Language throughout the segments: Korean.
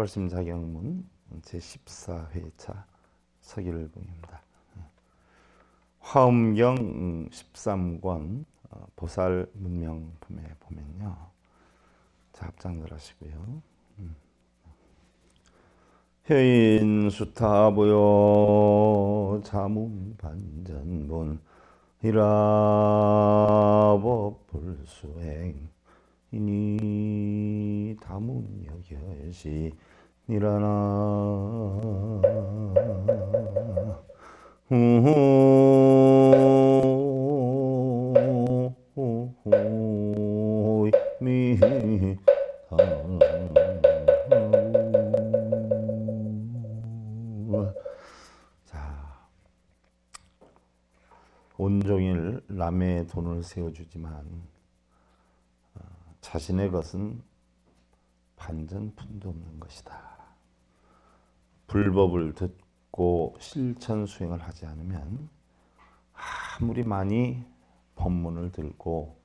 월심자경문 제14회차 서기를봉입니다. 화엄경 13권 음, 어, 보살 문명품에 보면요. 자, 합장들 하시고요. 혜인 음. 수타보요 자문 반전본 히라법 불수행 이니 다문 여겨시 일어나 호 온종일 남의 돈을 세워주지만 어, 자신의 것은 반전 푼도 없는 것이다. 불법을 듣고 실천 수행을 하지 않으면 아무리 많이 법문을 들고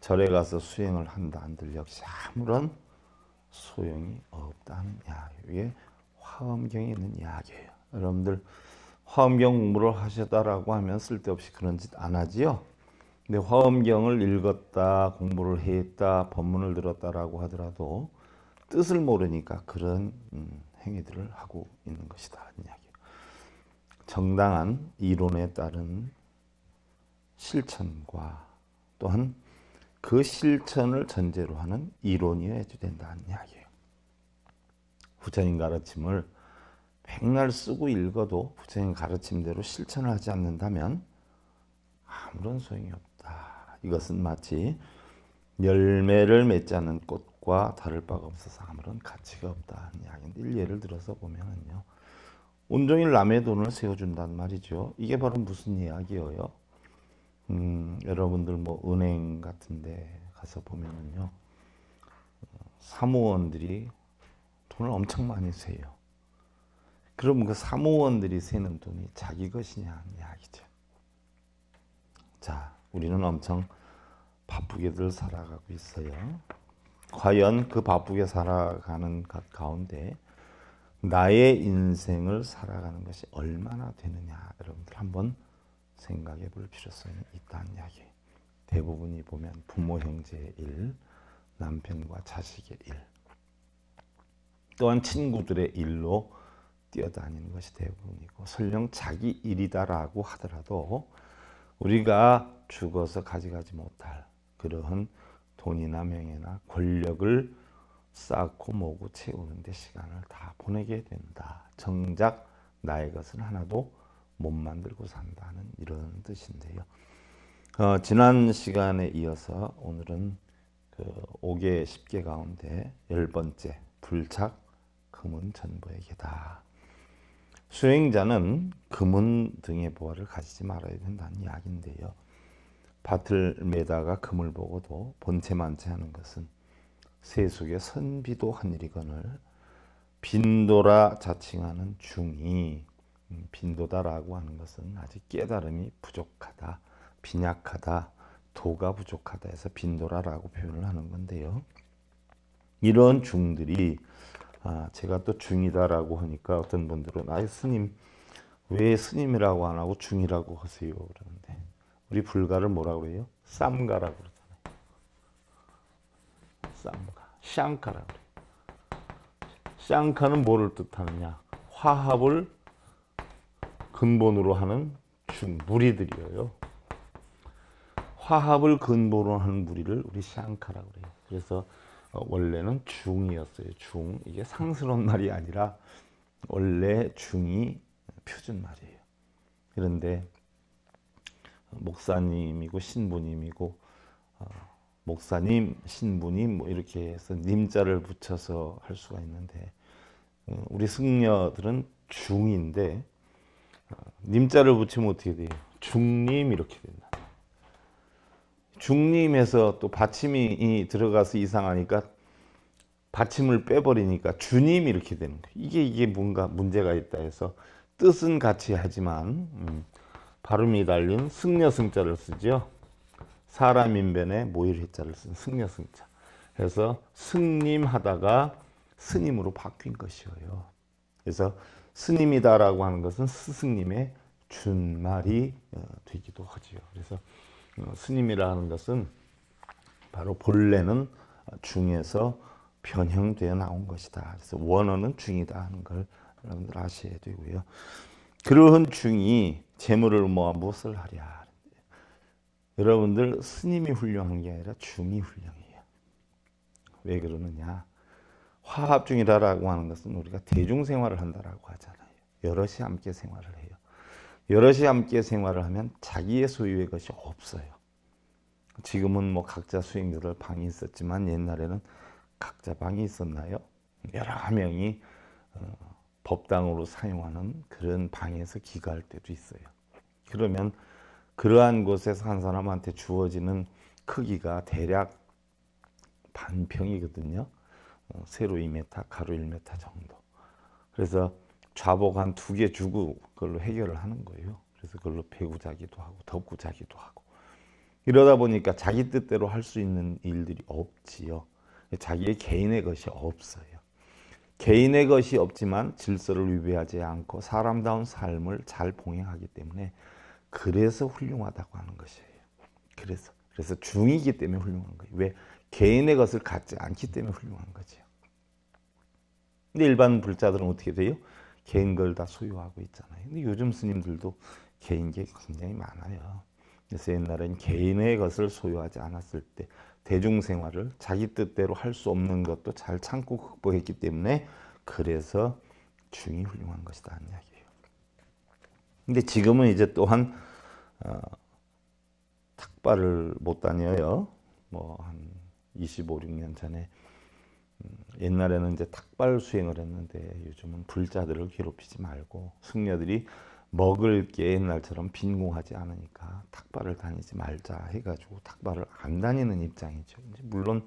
절에 가서 수행을 한다 한들 역시 아무런 소용이 없다는 이야기. 이 화엄경에 있는 이야기예요. 여러분들 화엄경 공부를 하셨다라고 하면 쓸데없이 그런 짓안 하지요. 근데 화엄경을 읽었다, 공부를 했다, 법문을 들었다라고 하더라도 뜻을 모르니까 그런 음, 행위들을 하고 있는 것이다. 이야기예요. 정당한 이론에 따른 실천과 또한 그 실천을 전제로 하는 이론이어야 된다는 이야기예요. 부처님 가르침을 백날 쓰고 읽어도 부처님 가르침대로 실천을 하지 않는다면 아무런 소용이 없다. 이것은 마치 열매를 맺지 않은 꽃과 다를 바가 없어서 아무런 가치가 없다 는 이야기인데 예를 들어서 보면은요. 온종일 남의 돈을 세워준단 말이죠. 이게 바로 무슨 이야기예요? 음, 여러분들 뭐 은행 같은데 가서 보면은요. 사무원들이 돈을 엄청 많이 세요. 그럼 그 사무원들이 세는 돈이 자기 것이냐 는 이야기죠. 자, 우리는 엄청 바쁘게들 살아가고 있어요. 과연 그 바쁘게 살아가는 가운데 나의 인생을 살아가는 것이 얼마나 되느냐 여러분들 한번 생각해 볼 필요성이 있다는 이야기. 대부분이 보면 부모 형제의 일, 남편과 자식의 일, 또한 친구들의 일로 뛰어다니는 것이 대부분이고 설령 자기 일이다라고 하더라도 우리가 죽어서 가져가지 못할 그러한 돈이나 명예나 권력을 쌓고 모고 채우는 데 시간을 다 보내게 된다. 정작 나의 것은 하나도 못 만들고 산다는 이런 뜻인데요. 어, 지난 시간에 이어서 오늘은 그 5개 10개 가운데 10번째 불착 금은 전부의 개다. 수행자는 금은 등의 보화를 가지지 말아야 된다는 이야기인데요. 밭을 메다가 금을 보고도 본체만치 하는 것은 세속의 선비도 한 일이거늘 빈도라 자칭하는 중이 음, 빈도다라고 하는 것은 아직 깨달음이 부족하다, 빈약하다, 도가 부족하다 해서 빈도라라고 표현을 하는 건데요. 이런 중들이 아, 제가 또 중이다라고 하니까 어떤 분들은 아예 스님 왜 스님이라고 안 하고 중이라고 하세요? 그러는 우리 불가를 뭐라고 그래요? 쌈가라고 그러잖아요. 쌈가. 샹카라고 그래요. 샹카는 뭐를 뜻하느냐? 화합을 근본으로 하는 중, 무리들이에요. 화합을 근본으로 하는 무리를 우리 샹카라고 그래요. 그래서 어, 원래는 중이었어요. 중. 이게 상스러운 말이 아니라 원래 중이 표준 말이에요. 그런데 목사님이고 신부님이고 어, 목사님, 신부님 뭐 이렇게 해서 님자를 붙여서 할 수가 있는데 어, 우리 승려들은 중인데 어, 님자를 붙이면 어떻게 돼요? 중님 이렇게 된다. 중님에서 또 받침이 들어가서 이상하니까 받침을 빼버리니까 주님 이렇게 되는 거예요. 이게 이게 뭔가 문제가 있다 해서 뜻은 같이 하지만 음. 발음이 달린 승려승자를 쓰지요. 사람 인변에 모일 해자를 쓴 승려승자. 그래서 승님 하다가 스님으로 바뀐 것이에요. 그래서 스님이다라고 하는 것은 스승님의 준말이 어, 되기도 하지요. 그래서 어, 스님이라는 것은 바로 본래는 중에서 변형되어 나온 것이다. 그래서 원어는 중이다 하는 걸 여러분들 아셔야 되고요. 그러한 중이 재물을 모아 무엇을 하랴. 여러분들 스님이 훌륭한 게 아니라 중이 훌륭해요. 왜 그러느냐? 화합 중이라라고 하는 것은 우리가 대중 생활을 한다라고 하잖아요. 여럿이 함께 생활을 해요. 여럿이 함께 생활을 하면 자기의 소유의 것이 없어요. 지금은 뭐 각자 수행자들 방이 있었지만 옛날에는 각자 방이 있었나요? 여러 명이 어, 법당으로 사용하는 그런 방에서 기가할 때도 있어요. 그러면 그러한 곳에서 한 사람한테 주어지는 크기가 대략 반평이거든요. 어, 세로 2m, 가로 1m 정도. 그래서 좌복 한 두 개 주고 그걸로 해결을 하는 거예요. 그래서 그걸로 배구 자기도 하고 덮고 자기도 하고 이러다 보니까 자기 뜻대로 할 수 있는 일들이 없지요. 자기의 개인의 것이 없어요. 개인의 것이 없지만 질서를 위배하지 않고 사람다운 삶을 잘 봉행하기 때문에 그래서 훌륭하다고 하는 것이에요. 그래서 그래서 중이기 때문에 훌륭한 거예요. 왜 개인의 것을 갖지 않기 때문에 훌륭한 거죠. 근데 일반 불자들은 어떻게 돼요? 개인 걸 다 소유하고 있잖아요. 근데 요즘 스님들도 개인 게 굉장히 많아요. 그래서 옛날엔 개인의 것을 소유하지 않았을 때 대중생활을 자기 뜻대로 할 수 없는 것도 잘 참고 극복했기 때문에 그래서 중이 훌륭한 것이다 하는 이야기예요. 근데 지금은 이제 또한 어, 탁발을 못 다녀요. 뭐 한 25, 6년 전에 음, 옛날에는 이제 탁발 수행을 했는데 요즘은 불자들을 괴롭히지 말고 승려들이 먹을 게 옛날처럼 빈공하지 않으니까 탁발을 다니지 말자 해가지고 탁발을 안 다니는 입장이죠. 이제 물론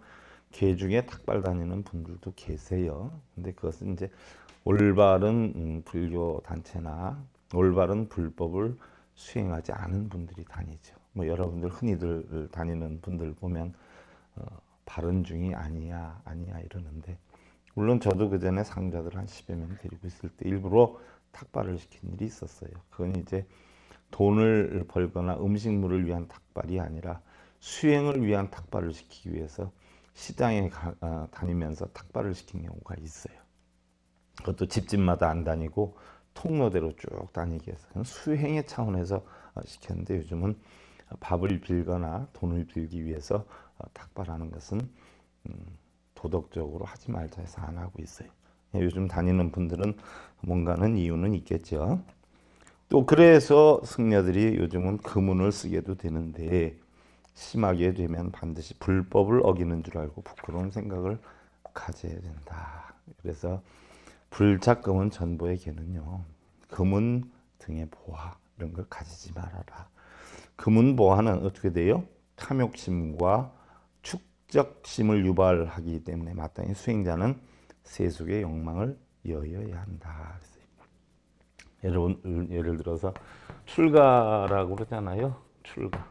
개 중에 탁발 다니는 분들도 계세요. 근데 그것은 이제 올바른 음, 불교 단체나 올바른 불법을 수행하지 않은 분들이 다니죠. 뭐 여러분들 흔히들 다니는 분들 보면 어, 바른 중이 아니야 아니야 이러는데 물론 저도 그 전에 상자들 한 10여 명 데리고 있을 때 일부러 탁발을 시킨 일이 있었어요. 그건 이제 돈을 벌거나 음식물을 위한 탁발이 아니라 수행을 위한 탁발을 시키기 위해서 시장에 가, 아, 다니면서 탁발을 시킨 경우가 있어요. 그것도 집집마다 안 다니고 통로대로 쭉 다니기 위해서 수행의 차원에서 어, 시켰는데 요즘은 밥을 빌거나 돈을 빌기 위해서 어, 탁발하는 것은 음, 도덕적으로 하지 말자 해서 안 하고 있어요. 예, 요즘 다니는 분들은 뭔가는 이유는 있겠죠. 또 그래서 승려들이 요즘은 금운을 쓰게도 되는데 심하게 되면 반드시 불법을 어기는 줄 알고 부끄러운 생각을 가져야 된다. 그래서 불착금은 전보의 개는요. 금은 등의 보화 이런 걸 가지지 말아라. 금은 보화는 어떻게 돼요? 탐욕심과 목적심을 유발하기 때문에 마땅히 수행자는 세속의 욕망을 여여야 한다. 여러분 예를 들어서 출가라고 그러잖아요. 출가.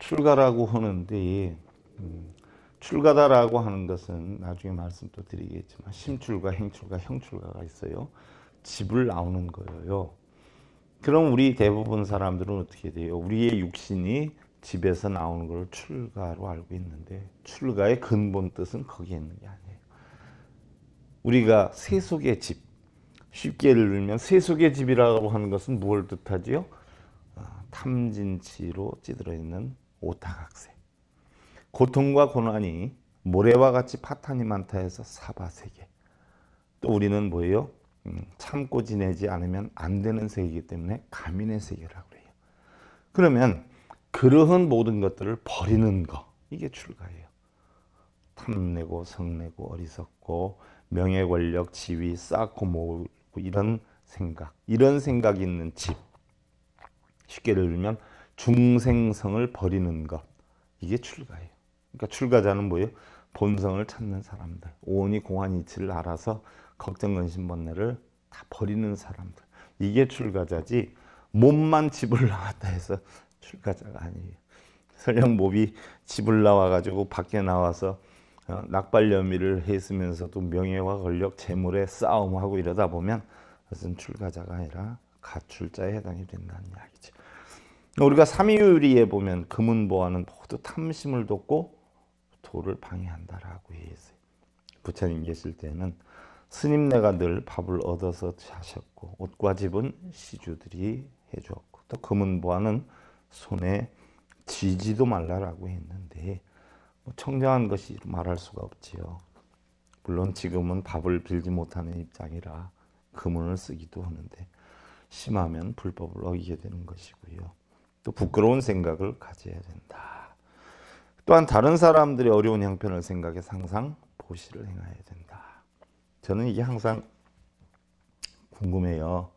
출가라고 하는데 음, 출가다라고 하는 것은 나중에 말씀 또 드리겠지만 심출가, 행출가, 형출가가 있어요. 집을 나오는 거예요. 그럼 우리 대부분 사람들은 어떻게 돼요? 우리의 육신이 집에서 나오는 걸 출가로 알고 있는데 출가의 근본 뜻은 거기에 있는 게 아니에요. 우리가 세속의 집, 쉽게 예를 들면 세속의 집이라고 하는 것은 무엇을 뜻하지요? 아, 탐진치로 찌들어 있는 오타각세. 고통과 고난이 모래와 같이 파탄이 많다 해서 사바세계. 또 우리는 뭐예요? 음, 참고 지내지 않으면 안 되는 세계이기 때문에 가민의 세계라고 해요. 그러면 그러한 모든 것들을 버리는 것 이게 출가예요. 탐내고 성내고 어리석고 명예 권력 지위 쌓고 모으고 이런 생각 이런 생각이 있는 집 쉽게 들면 중생성을 버리는 것 이게 출가예요. 그러니까 출가자는 뭐예요? 본성을 찾는 사람들 오온이 공한이치를 알아서 걱정 근심 번뇌를 다 버리는 사람들 이게 출가자지 몸만 집을 나왔다 해서 출가자가 아니에요. 설령 몸이 집을 나와가지고 밖에 나와서 어, 낙발 혐의를 했으면서도 명예와 권력, 재물의 싸움하고 이러다 보면 그것은 출가자가 아니라 가출자에 해당이 된다는 이야기죠. 우리가 삼위유리에 보면 금은보화는 모두 탐심을 돕고 도를 방해한다라고 했어요 부처님 계실 때는 스님네가 늘 밥을 얻어서 하셨고 옷과 집은 시주들이 해주었고 또 금은보화는 손에 쥐지도 말라라고 했는데 뭐 청정한 것이 말할 수가 없지요. 물론 지금은 밥을 빌지 못하는 입장이라 금은을 쓰기도 하는데 심하면 불법을 어기게 되는 것이고요. 또 부끄러운 생각을 가져야 된다. 또한 다른 사람들의 어려운 형편을 생각해 항상 보시를 행해야 된다. 저는 이게 항상 궁금해요.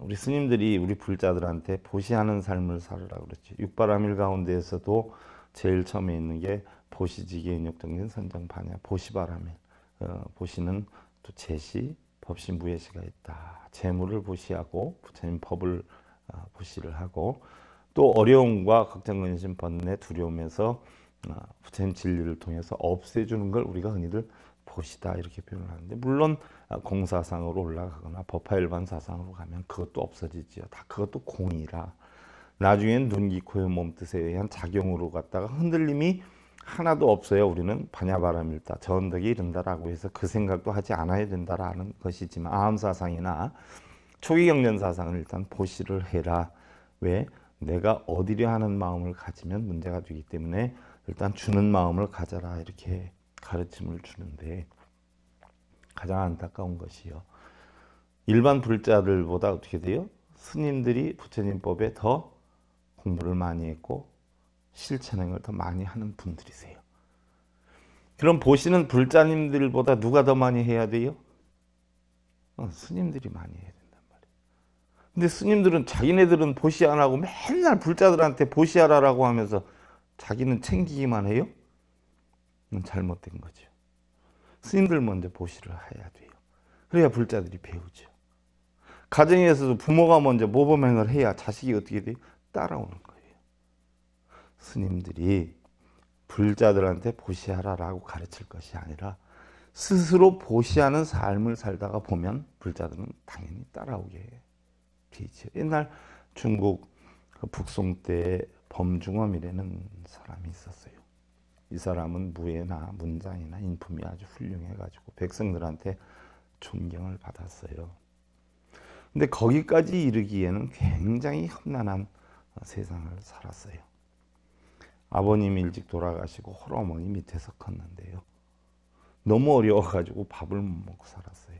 우리 스님들이 우리 불자들한테 보시하는 삶을 살라 그랬지. 육바라밀 가운데에서도 제일 처음에 있는 게 보시지계 인욕정신 선정 반야 보시바라밀. 어, 보시는 또 제시 법시 무예시가 있다. 재물을 보시하고 부처님 법을 어, 보시를 하고 또 어려움과 걱정 근심 번뇌 두려움에서 어, 부처님 진리를 통해서 없애주는 걸 우리가 흔히들 보시다 이렇게 표현을 하는데 물론 아, 공사상으로 올라가거나 법화일반 사상으로 가면 그것도 없어지지요. 다 그것도 공이라 나중엔 눈기코의 몸뜻에 의한 작용으로 갔다가 흔들림이 하나도 없어요. 우리는 반야바람일다, 전덕이 이른다라고 해서 그 생각도 하지 않아야 된다라는 것이지만 암사상이나 초기 경련 사상을 일단 보시를 해라. 왜? 내가 어디려 하는 마음을 가지면 문제가 되기 때문에 일단 주는 마음을 가져라 이렇게 가르침을 주는데 가장 안타까운 것이요. 일반 불자들보다 어떻게 돼요? 스님들이 부처님법에 더 공부를 많이 했고 실천행을 더 많이 하는 분들이세요. 그럼 보시는 불자님들보다 누가 더 많이 해야 돼요? 어, 스님들이 많이 해야 된단 말이에요. 근데 스님들은 자기네들은 보시 안 하고 맨날 불자들한테 보시하라라고 하면서 자기는 챙기기만 해요? 잘못된 거죠. 스님들 먼저 보시를 해야 돼요. 그래야 불자들이 배우죠. 가정에서도 부모가 먼저 모범행을 해야 자식이 어떻게 돼요? 따라오는 거예요. 스님들이 불자들한테 보시하라라고 가르칠 것이 아니라 스스로 보시하는 삶을 살다가 보면 불자들은 당연히 따라오게 되죠. 옛날 중국 그 북송 때 범중엄이라는 사람이 있었어요. 이 사람은 무예나 문장이나 인품이 아주 훌륭해가지고 백성들한테 존경을 받았어요. 근데 거기까지 이르기에는 굉장히 험난한 세상을 살았어요. 아버님 일찍 돌아가시고 홀어머니 밑에서 컸는데요. 너무 어려워가지고 밥을 못 먹고 살았어요.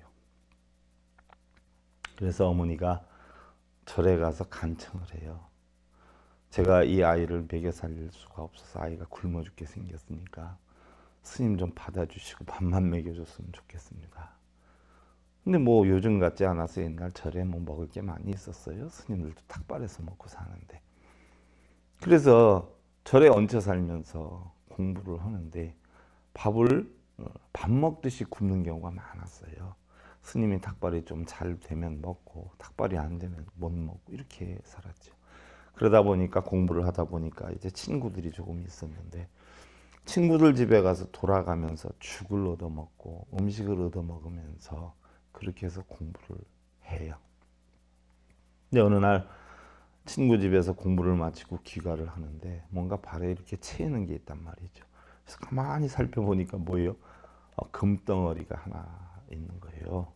그래서 어머니가 절에 가서 간청을 해요. 제가 이 아이를 먹여 살릴 수가 없어서 아이가 굶어 죽게 생겼으니까 스님 좀 받아주시고 밥만 먹여줬으면 좋겠습니다. 근데 뭐 요즘 같지 않아서 옛날 절에 뭐 먹을 게 많이 있었어요. 스님들도 탁발해서 먹고 사는데. 그래서 절에 얹혀 살면서 공부를 하는데 밥을 어, 밥 먹듯이 굶는 경우가 많았어요. 스님이 탁발이좀 잘 되면 먹고 탁발이안 되면 못 먹고 이렇게 살았죠. 그러다 보니까 공부를 하다 보니까 이제 친구들이 조금 있었는데 친구들 집에 가서 돌아가면서 죽을 얻어먹고 음식을 얻어먹으면서 그렇게 해서 공부를 해요. 근데 어느 날 친구 집에서 공부를 마치고 귀가를 하는데 뭔가 발에 이렇게 채이는 게 있단 말이죠. 그래서 가만히 살펴보니까 뭐예요? 어, 금덩어리가 하나 있는 거예요.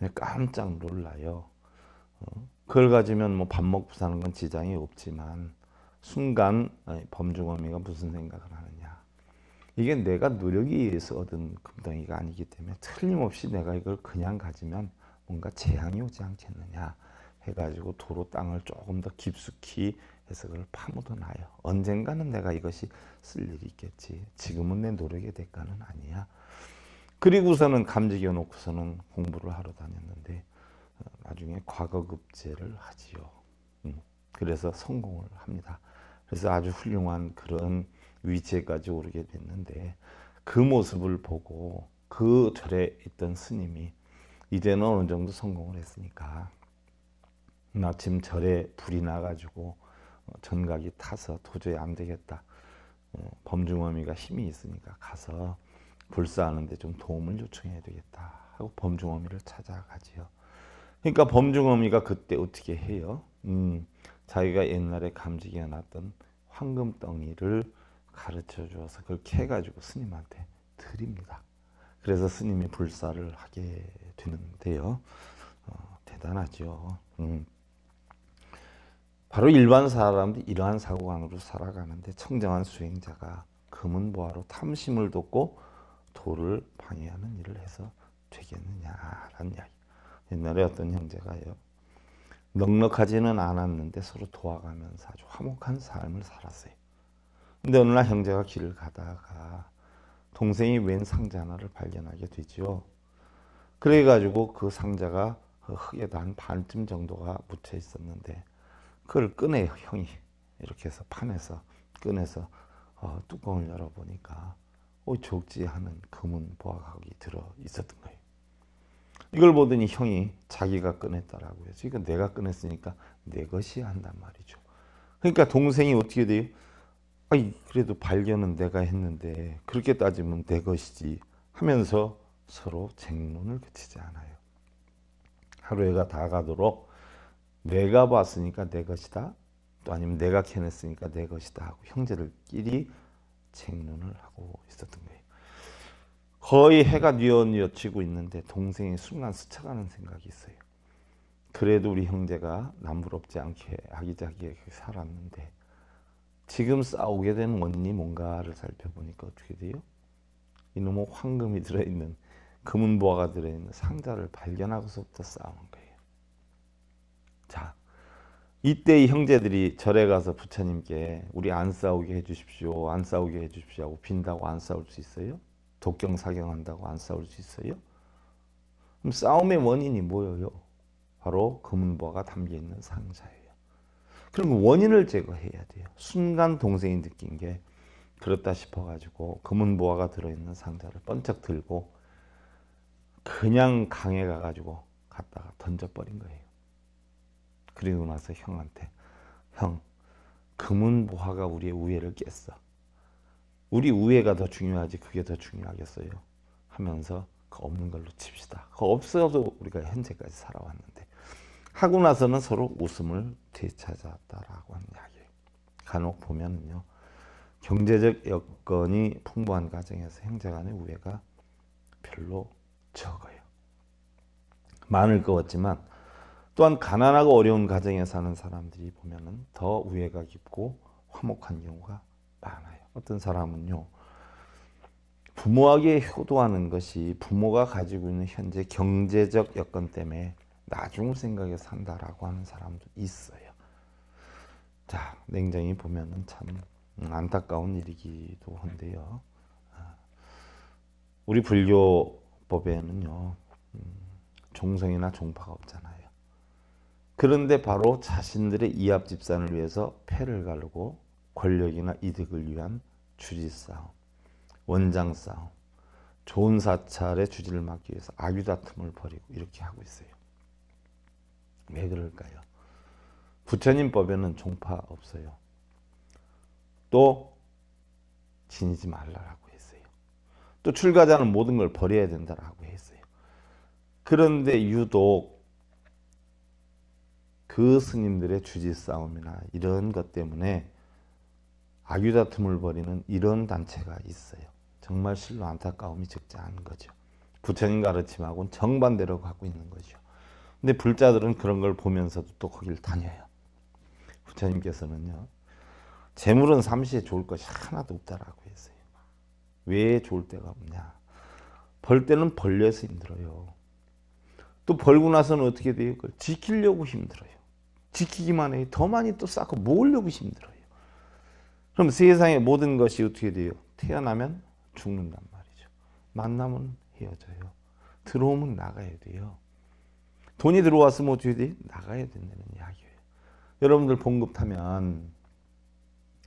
네, 깜짝 놀라요. 어? 그걸 가지면 뭐 밥 먹고 사는 건 지장이 없지만 순간 범주범이가 무슨 생각을 하느냐. 이게 내가 노력에 의해서 얻은 금덩이가 아니기 때문에 틀림없이 내가 이걸 그냥 가지면 뭔가 재앙이 오지 않겠느냐 해가지고 도로 땅을 조금 더 깊숙이 해서 그걸 파묻어 놔요. 언젠가는 내가 이것이 쓸 일이 있겠지. 지금은 내 노력의 대가는 아니야. 그리고서는 감지겨 놓고서는 공부를 하러 다녔는데 나중에 과거급제를 하지요. 음, 그래서 성공을 합니다. 그래서 아주 훌륭한 그런 위치에까지 오르게 됐는데 그 모습을 보고 그 절에 있던 스님이 이제는 어느 정도 성공을 했으니까 마침 절에 불이 나가지고 어, 전각이 타서 도저히 안 되겠다. 어, 범중어미가 힘이 있으니까 가서 불사하는데 좀 도움을 요청해야 되겠다 하고 범중어미를 찾아가지요. 그러니까 범중어미가 그때 어떻게 해요? 음, 자기가 옛날에 감지기가 났던 황금덩이를 가르쳐 주어서 그렇게 가지고 스님한테 드립니다. 그래서 스님이 불사를 하게 되는데요. 어, 대단하죠. 음. 바로 일반 사람들이 이러한 사고관으로 살아가는데 청정한 수행자가 금은보화로 탐심을 돕고 도를 방해하는 일을 해서 되겠느냐라는 이야기. 옛날에 어떤 형제가요. 넉넉하지는 않았는데 서로 도와가면서 아주 화목한 삶을 살았어요. 근데 어느 날 형제가 길을 가다가 동생이 웬 상자 하나를 발견하게 되죠. 그래가지고 그 상자가 흙에다 한 반쯤 정도가 묻혀 있었는데 그걸 꺼내요 형이 이렇게 해서 판에서 꺼내서 어, 뚜껑을 열어보니까 오 족지 하는 금은 보화각이 들어 있었던 거예요. 이걸 보더니 형이 자기가 꺼냈다라고 해서 이건 내가 꺼냈으니까 내 것이 한단 말이죠. 그러니까 동생이 어떻게 돼요? 아니 그래도 발견은 내가 했는데 그렇게 따지면 내 것이지 하면서 서로 쟁론을 그치지 않아요. 하루해가 다 가도록 내가 봤으니까 내 것이다. 또 아니면 내가 캐냈으니까 내 것이다 하고 형제들끼리 쟁론을 하고 있었던 거예요. 거의 해가 뉘어뉘어치고 있는데 동생이 순간 스쳐가는 생각이 있어요. 그래도 우리 형제가 남부럽지 않게 아기자기하 살았는데 지금 싸우게 된 원인이 뭔가를 살펴보니까 어떻게 돼요? 이놈의 황금이 들어있는 금은보화가 들어있는 상자를 발견하고서부터 싸우 거예요. 자, 이때 이 형제들이 절에 가서 부처님께 우리 안 싸우게 해주십시오, 안 싸우게 해주십시오 하고 빈다고 안 싸울 수 있어요? 독경 사경한다고 안 싸울 수 있어요? 그럼 싸움의 원인이 뭐예요? 바로 금은보가 담겨 있는 상자예요. 그럼 원인을 제거해야 돼요. 순간 동생이 느낀 게 그렇다 싶어가지고 금은보화가 들어있는 상자를 번쩍 들고 그냥 강에 가가지고 갔다가 던져버린 거예요. 그리고 나서 형한테 형 금은보화가 우리의 우애를 깼어. 우리 우애가 더 중요하지 그게 더 중요하겠어요 하면서 그 없는 걸로 칩시다 그 없어도 우리가 현재까지 살아왔는데 하고 나서는 서로 웃음을 되찾았다라고 하는 이야기 간혹 보면요 경제적 여건이 풍부한 가정에서 행자간의 우애가 별로 적어요 많을 것 같지만 또한 가난하고 어려운 가정에 사는 사람들이 보면은 더 우애가 깊고 화목한 경우가 많아요 어떤 사람은요. 부모에게 효도하는 것이 부모가 가지고 있는 현재 경제적 여건 때문에 나중 생각에 산다라고 하는 사람도 있어요. 자, 냉정히 보면은 참 안타까운 일이기도 한데요. 아, 우리 불교법에는요, 음, 종성이나 종파가 없잖아요. 그런데 바로 자신들의 이합집산을 위해서 패를 가르고 권력이나 이득을 위한 주지 싸움, 원장 싸움, 좋은 사찰의 주지를 막기 위해서 아귀다툼을 벌이고 이렇게 하고 있어요. 왜 그럴까요? 부처님 법에는 종파 없어요. 또 지니지 말라라고 했어요. 또 출가자는 모든 걸 버려야 된다라고 했어요. 그런데 유독 그 스님들의 주지 싸움이나 이런 것 때문에 아귀다툼을 벌이는 이런 단체가 있어요. 정말 실로 안타까움이 적지 않은 거죠. 부처님 가르침하고는 정반대로 갖고 있는 거죠. 근데 불자들은 그런 걸 보면서도 또 거길 다녀요. 부처님께서는요. 재물은 삼시에 좋을 것이 하나도 없다라고 했어요. 왜 좋을 때가 없냐. 벌 때는 벌려서 힘들어요. 또 벌고 나서는 어떻게 돼요? 지키려고 힘들어요. 지키기만 해요. 더 많이 또 쌓고 모으려고 힘들어요. 그럼 세상의 모든 것이 어떻게 돼요? 태어나면 죽는단 말이죠. 만나면 헤어져요. 들어오면 나가야 돼요. 돈이 들어왔으면 어떻게 돼? 나가야 된다는 이야기예요. 여러분들 봉급 타면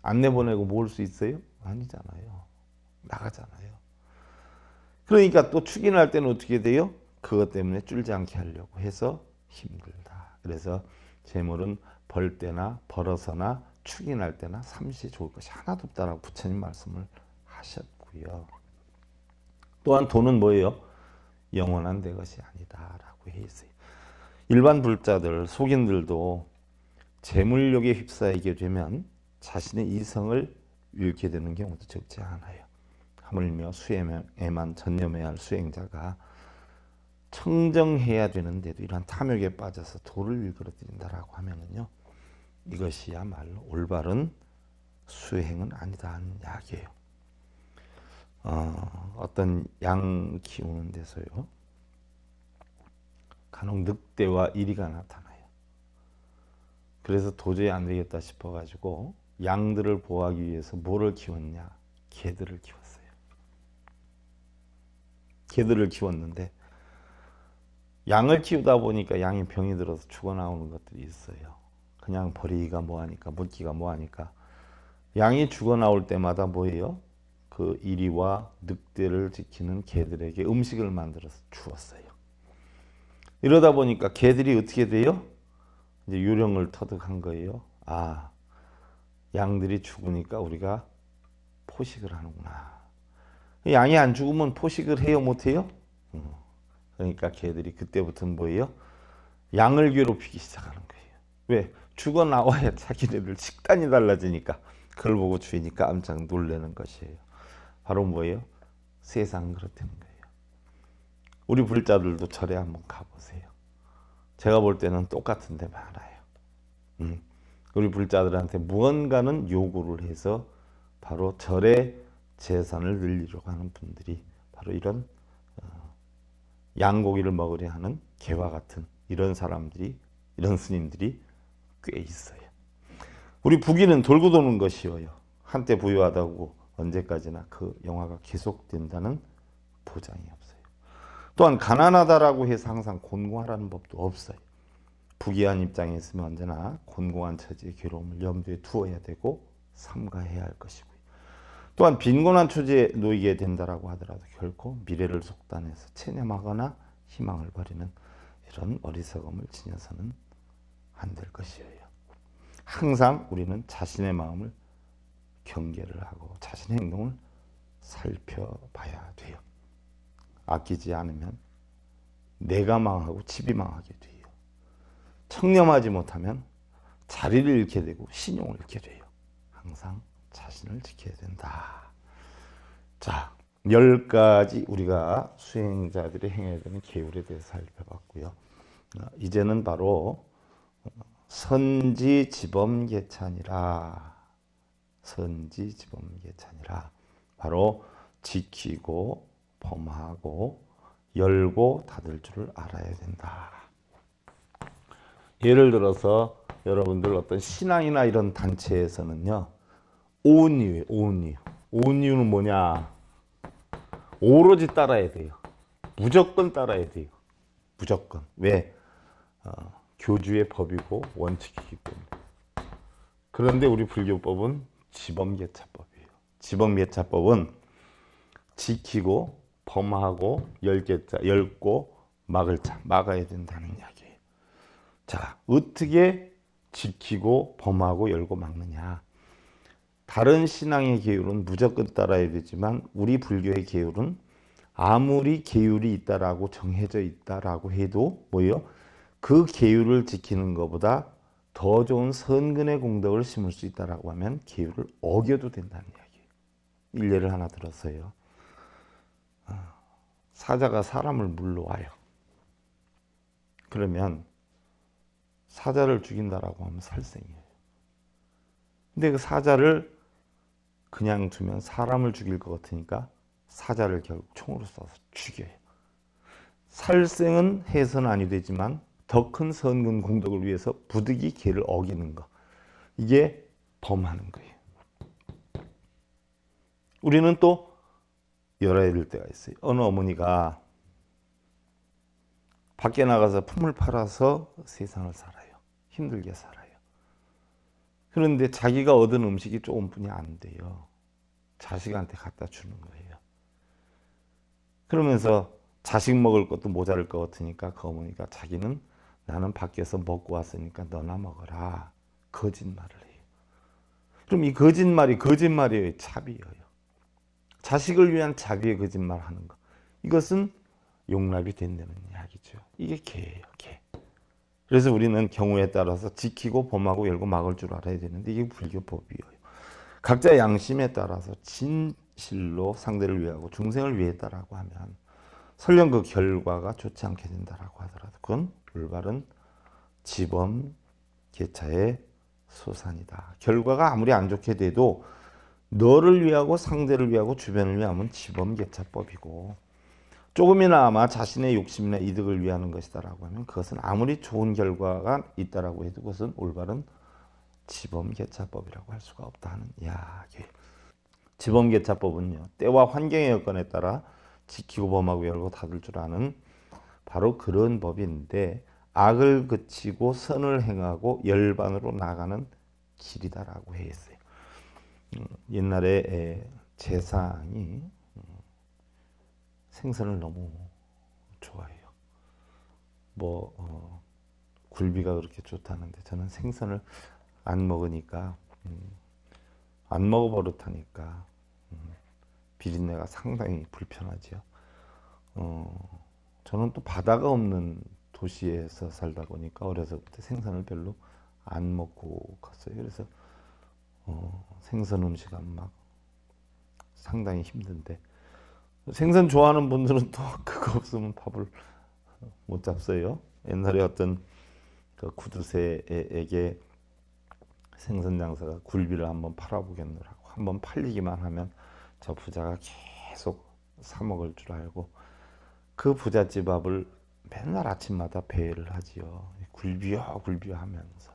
안 내 보내고 모을 수 있어요? 아니잖아요. 나가잖아요. 그러니까 또 추진할 때는 어떻게 돼요? 그것 때문에 줄지 않게 하려고 해서 힘들다. 그래서 재물은 벌 때나 벌어서나 추인할 때나 삼시 좋을 것이 하나도 없다라고 부처님 말씀을 하셨고요. 또한 돈은 뭐예요? 영원한 내 것이 아니다라고 해어요 일반 불자들, 속인들도 재물욕에 휩싸이게 되면 자신의 이성을 잃게 되는 경우도 적지 않아요. 하물며 수행에만 전념해야 할 수행자가 청정해야 되는데도 이러 탐욕에 빠져서 도를 일그러뜨린다라고 하면은요. 이것이야말로 올바른 수행은 아니다는 약이에요. 어, 떤양 키우는 데서요. 간혹 늑대와 이리가 나타나요. 그래서 도저히 안 되겠다 싶어가지고 양들을 보호하기 위해서 뭐를 키웠냐? 개들을 키웠어요. 개들을 키웠는데 양을 키우다 보니까 양이 병이 들어서 죽어나오는 것들이 있어요. 그냥 버리기가 뭐하니까 묻기가 뭐하니까 양이 죽어나올 때마다 뭐예요? 그 이리와 늑대를 지키는 개들에게 음식을 만들어서 주었어요. 이러다 보니까 개들이 어떻게 돼요? 이제 요령을 터득한 거예요. 아, 양들이 죽으니까 우리가 포식을 하는구나. 양이 안 죽으면 포식을 해요, 못해요? 음. 그러니까 개들이 그때부터는 뭐예요? 양을 괴롭히기 시작하는 거예요. 왜? 죽어 나와야 자기네들 식단이 달라지니까 그걸 보고 주인이 깜짝 놀라는 것이에요. 바로 뭐예요? 세상 그렇다는 거예요. 우리 불자들도 절에 한번 가보세요. 제가 볼 때는 똑같은데 많아요. 음. 우리 불자들한테 무언가는 요구를 해서 바로 절의 재산을 늘리려고 하는 분들이 바로 이런 어, 양고기를 먹으려 하는 개와 같은 이런 사람들이 이런 스님들이 꽤 있어요. 우리 북이는 돌고 도는 것이어요. 한때 부유하다고 언제까지나 그 영화가 계속된다는 보장이 없어요. 또한 가난하다라고 해서 항상 곤고하라는 법도 없어요. 부귀한 입장에 있으면 언제나 곤고한 처지의 괴로움을 염두에 두어야 되고 삼가해야 할 것이고요. 또한 빈곤한 처지에 놓이게 된다라고 하더라도 결코 미래를 속단해서 체념하거나 희망을 버리는 이런 어리석음을 지녀서는 안될 것이에요. 항상 우리는 자신의 마음을 경계를 하고 자신의 행동을 살펴봐야 돼요. 아끼지 않으면 내가 망하고 집이 망하게 돼요. 청렴하지 못하면 자리를 잃게 되고 신용을 잃게 돼요. 항상 자신을 지켜야 된다. 자, 열 가지 우리가 수행자들이 행해야 되는 계율에 대해서 살펴봤고요. 어, 이제는 바로 선지지범계찬이라 선지지범계찬이라 바로 지키고 범하고 열고 닫을 줄을 알아야 된다. 예를 들어서 여러분들 어떤 신앙이나 이런 단체에서는요. 온유예요. 온유. 온유는 뭐냐. 오로지 따라야 돼요. 무조건 따라야 돼요. 무조건. 왜? 어, 교주의 법이고 원칙이기 때문에 그런데 우리 불교법은 지범예차법이에요 지범예차법은 지키고 범하고 열개자 열고 막을 자 막아야 된다는 이야기예요 자 어떻게 지키고 범하고 열고 막느냐 다른 신앙의 계율은 무조건 따라야 되지만 우리 불교의 계율은 아무리 계율이 있다라고 정해져 있다라고 해도 뭐예요? 그 계율을 지키는 것보다 더 좋은 선근의 공덕을 심을 수 있다라고 하면 계율을 어겨도 된다는 이야기예요. 일례를 하나 들었어요. 아, 사자가 사람을 물러와요. 그러면 사자를 죽인다라고 하면 살생이에요. 근데 그 사자를 그냥 두면 사람을 죽일 것 같으니까 사자를 결국 총으로 쏴서 죽여요. 살생은 해선 아니 되지만 더큰 선군 공덕을 위해서 부득이 개를 어기는 것. 이게 범하는 거예요. 우리는 또 열어야 때가 있어요. 어느 어머니가 밖에 나가서 품을 팔아서 세상을 살아요. 힘들게 살아요. 그런데 자기가 얻은 음식이 조금뿐이 안 돼요. 자식한테 갖다 주는 거예요. 그러면서 자식 먹을 것도 모자랄 것 같으니까 그 어머니가 자기는 나는 밖에서 먹고 왔으니까 너나 먹어라. 거짓말을 해요. 그럼 이 거짓말이 거짓말이에요. 차비예요. 자식을 위한 자기의 거짓말 하는 거. 이것은 용납이 된다는 이야기죠. 이게 개예요. 개. 그래서 우리는 경우에 따라서 지키고 범하고 열고 막을 줄 알아야 되는데 이게 불교법이에요. 각자 양심에 따라서 진실로 상대를 위하고 중생을 위했다라고 하면 설령 그 결과가 좋지 않게 된다라고 하더라도 그건 불발은 지범 개차의 소산이다. 결과가 아무리 안 좋게 돼도 너를 위하고 상대를 위하고 주변을 위하면 지범 개차법이고 조금이나마 자신의 욕심이나 이득을 위하는 것이다라고 하면 그것은 아무리 좋은 결과가 있다라고 해도 그것은 올바른 지범개차법이라고 할 수가 없다는 이야기. 지범개차법은요 때와 환경의 여건에 따라 지키고 범하고 열고 닫을 줄 아는 바로 그런 법인데 악을 그치고 선을 행하고 열반으로 나가는 길이다라고 했어요. 음, 옛날에 재상이 음, 생선을 너무 좋아해요. 뭐 어, 굴비가 그렇게 좋다는데 저는 생선을 안 먹으니까 음, 안 먹어버릇하니까 음, 비린내가 상당히 불편하지요. 어, 저는 또 바다가 없는 도시에서 살다 보니까 어려서부터 생선을 별로 안 먹고 갔어요. 그래서 어, 생선 음식 안 막 상당히 힘든데 생선 좋아하는 분들은 또 그거 없으면 밥을 못 잡어요. 옛날에 어떤 그 구두쇠에게 생선 장사가 굴비를 한번 팔아보겠느라고 한번 팔리기만 하면 저 부자가 계속 사 먹을 줄 알고 그 부잣집 밥을 맨날 아침마다 배회를 하지요. 굴비어 굴비어 하면서.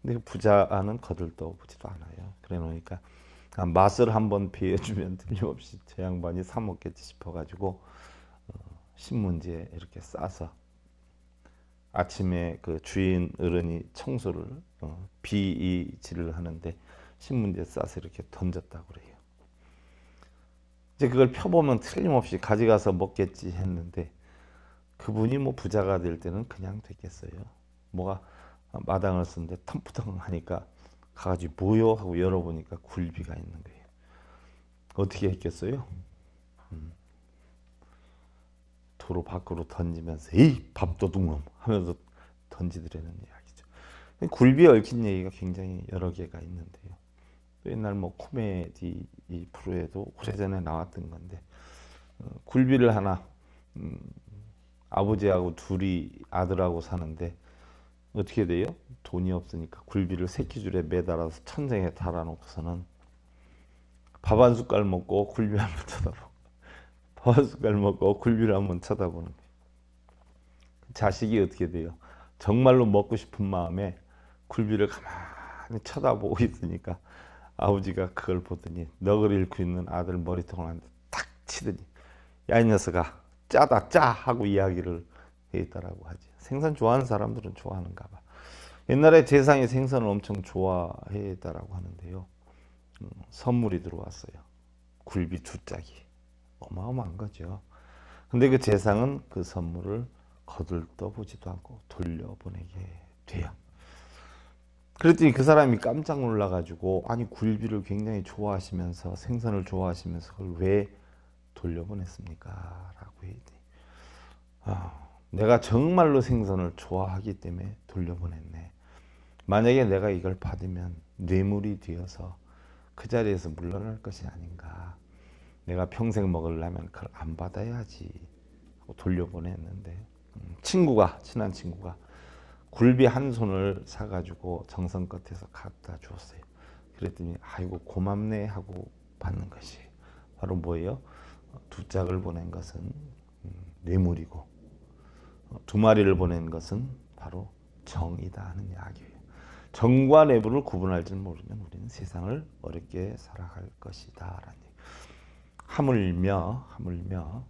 근데 그 부자는 거들떠보지도 않아요. 그래 놓으니까 아, 맛을 한번 피해주면 틀림없이 저 양반이 사 먹겠지 싶어가지고 어, 신문지에 이렇게 싸서 아침에 그 주인 어른이 청소를 어, 비이질를 하는데 신문지에 싸서 이렇게 던졌다고 그래요. 이제 그걸 펴보면 틀림없이 가져가서 먹겠지 했는데 그분이 뭐 부자가 될 때는 그냥 됐겠어요. 뭐가 마당을 쓰는데 텀프텅 하니까 가가지 뭐요? 하고 열어보니까 굴비가 있는 거예요. 어떻게 했겠어요? 음. 도로 밖으로 던지면서 이 밥도둑놈 하면서 던지더라는 이야기죠. 굴비에 얽힌 얘기가 굉장히 여러 개가 있는데요. 옛날 뭐 코미디 이 프로에도 오래전에 나왔던 건데 어, 굴비를 하나 음, 아버지하고 둘이 아들하고 사는데 어떻게 돼요? 돈이 없으니까 굴비를 새끼줄에 매달아서 천장에 달아놓고서는 밥 한 숟갈 먹고 굴비 한 번 쳐다보고 밥 한 숟갈 먹고 굴비를 한번 쳐다보는 자식이 어떻게 돼요? 정말로 먹고 싶은 마음에 굴비를 가만히 쳐다보고 있으니까 아버지가 그걸 보더니 너그를 잃고 있는 아들 머리통을 한테탁 치더니 야 이 녀석아 짜다 짜 하고 이야기를 했다라고 하지 생선 좋아하는 사람들은 좋아하는가 봐 옛날에 재상이 생선을 엄청 좋아했다라고 하는데요 음, 선물이 들어왔어요 굴비 두 짝이 어마어마한 거죠 근데 그 재상은 그 선물을 거들떠보지도 않고 돌려보내게 돼요 그랬더니 그 사람이 깜짝 놀라가지고 아니 굴비를 굉장히 좋아하시면서 생선을 좋아하시면서 그걸 왜 돌려보냈습니까? 라고 해야 아, 내가 정말로 생선을 좋아하기 때문에 돌려보냈네. 만약에 내가 이걸 받으면 뇌물이 되어서 그 자리에서 물러날 것이 아닌가. 내가 평생 먹으려면 그걸 안 받아야지. 돌려보냈는데 음, 친구가 친한 친구가 굴비 한 손을 사가지고 정성끝에서 갖다 주었어요 그랬더니 아이고 고맙네 하고 받는 것이 바로 뭐예요? 두 짝을 보낸 것은 음, 뇌물이고 어, 두 마리를 보낸 것은 바로 정이다 하는 이야기예요. 정과 뇌물을 구분할 줄 모르면 우리는 세상을 어렵게 살아갈 것이다 라는 얘기. 하물며 하물며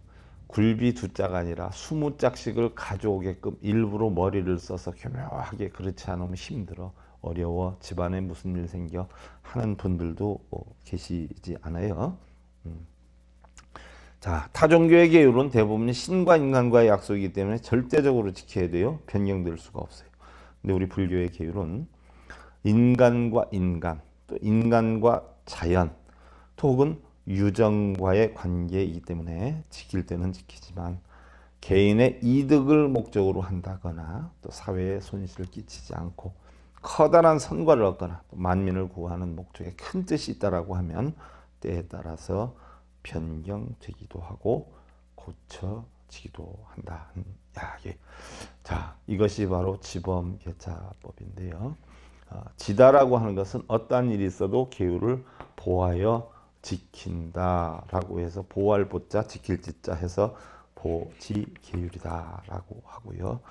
굴비 두짝 아니라 스무 짝씩을 가져오게끔 일부러 머리를 써서 교묘하게 그렇지 않으면 힘들어 어려워 집안에 무슨 일 생겨 하는 분들도 뭐 계시지 않아요. 음. 자 타종교의 계율은 대부분 신과 인간과의 약속이기 때문에 절대적으로 지켜야 돼요. 변경될 수가 없어요. 근데 우리 불교의 계율은 인간과 인간 또 인간과 자연 혹은 유정과의 관계이기 때문에 지킬 때는 지키지만 개인의 이득을 목적으로 한다거나 또 사회에 손실을 끼치지 않고 커다란 선과를 얻거나 만민을 구하는 목적에 큰 뜻이 있다라고 하면 때에 따라서 변경되기도 하고 고쳐지기도 한다. 야, 예. 자, 이것이 바로 지범 개차법인데요. 어, 지다라고 하는 것은 어떠 일이 있어도 계율을 보하여 지킨다라고 해서 보할 보자 지킬 지자 해서 보지계율이다라고 하고요.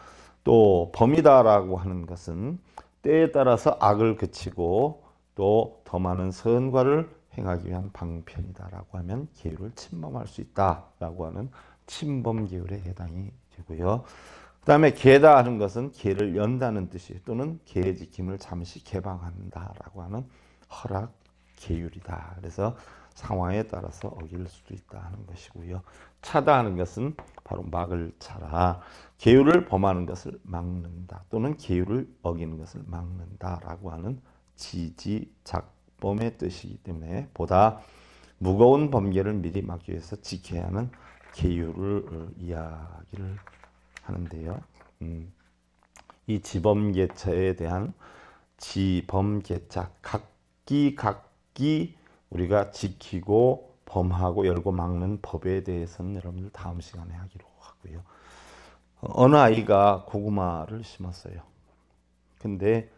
또 범이다라고 하는 것은 때에 따라서 악을 그치고 또 더 많은 선과를 행하기 위한 방편이다라고 하면 계율을 침범할 수 있다라고 하는 침범 계율에 해당이 되고요. 그 다음에 개다 하는 것은 개를 연다는 뜻이 또는 개의 지킴을 잠시 개방한다라고 하는 허락 계율이다. 그래서 상황에 따라서 어길 수도 있다 하는 것이고요. 차다하는 것은 바로 막을 차라. 계율을 범하는 것을 막는다 또는 계율을 어기는 것을 막는다라고 하는 지지 작범의 뜻이기 때문에 보다 무거운 범죄를 미리 막기 위해서 지켜야 하는 계율을 이야기를 하는데요. 음, 이 지범계차에 대한 지범계차 각기 각기 우리가 지키고 범하고 열고 막는 법에 대해서는 여러분들 다음 시간에 하기로 하고요. 어느 아이가 고구마를 심었어요. 근데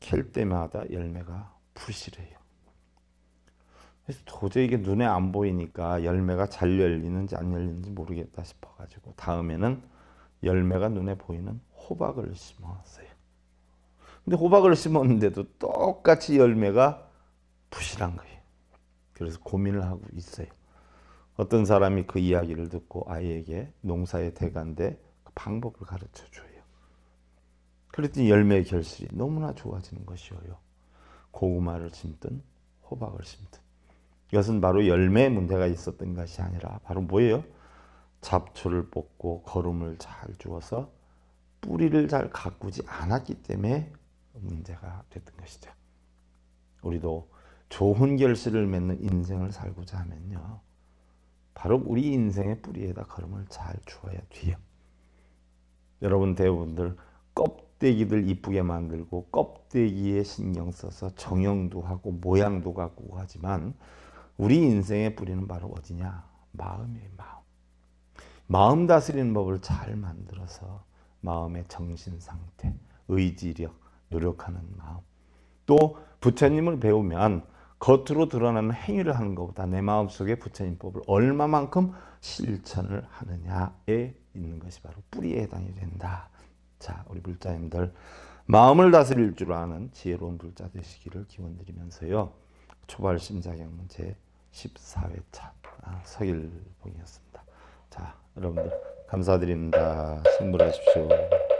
캘 때마다 열매가 부실해요. 그래서 도저히 이게 눈에 안 보이니까 열매가 잘 열리는지 안 열리는지 모르겠다 싶어가지고 다음에는 열매가 눈에 보이는 호박을 심었어요. 근데 호박을 심었는데도 똑같이 열매가 부실한 거예요. 그래서 고민을 하고 있어요. 어떤 사람이 그 이야기를 듣고 아이에게 농사의 대가인데 그 방법을 가르쳐 줘요. 그랬더니 열매의 결실이 너무나 좋아지는 것이어요. 고구마를 심든 호박을 심든 이것은 바로 열매의 문제가 있었던 것이 아니라 바로 뭐예요? 잡초를 뽑고 거름을 잘 주어서 뿌리를 잘 가꾸지 않았기 때문에 문제가 됐던 것이죠. 우리도 좋은 결실을 맺는 인생을 살고자 하면요. 바로 우리 인생의 뿌리에다 걸음을 잘 주어야 돼요. 여러분 대부분들 껍데기들 이쁘게 만들고 껍데기에 신경 써서 정형도 하고 모양도 갖고 하지만 우리 인생의 뿌리는 바로 어디냐? 마음이에요. 마음. 마음 다스리는 법을 잘 만들어서 마음의 정신 상태, 의지력, 노력하는 마음. 또 부처님을 배우면 겉으로 드러나는 행위를 하는 것보다 내 마음속에 부처님 법을 얼마만큼 실천을 하느냐에 있는 것이 바로 뿌리에 해당이 된다. 자, 우리 불자님들 마음을 다스릴 줄 아는 지혜로운 불자 되시기를 기원드리면서요. 초발 심사경 문제 14회차 아, 서일봉이었습니다. 자, 여러분들 감사드립니다. 승부하십시오.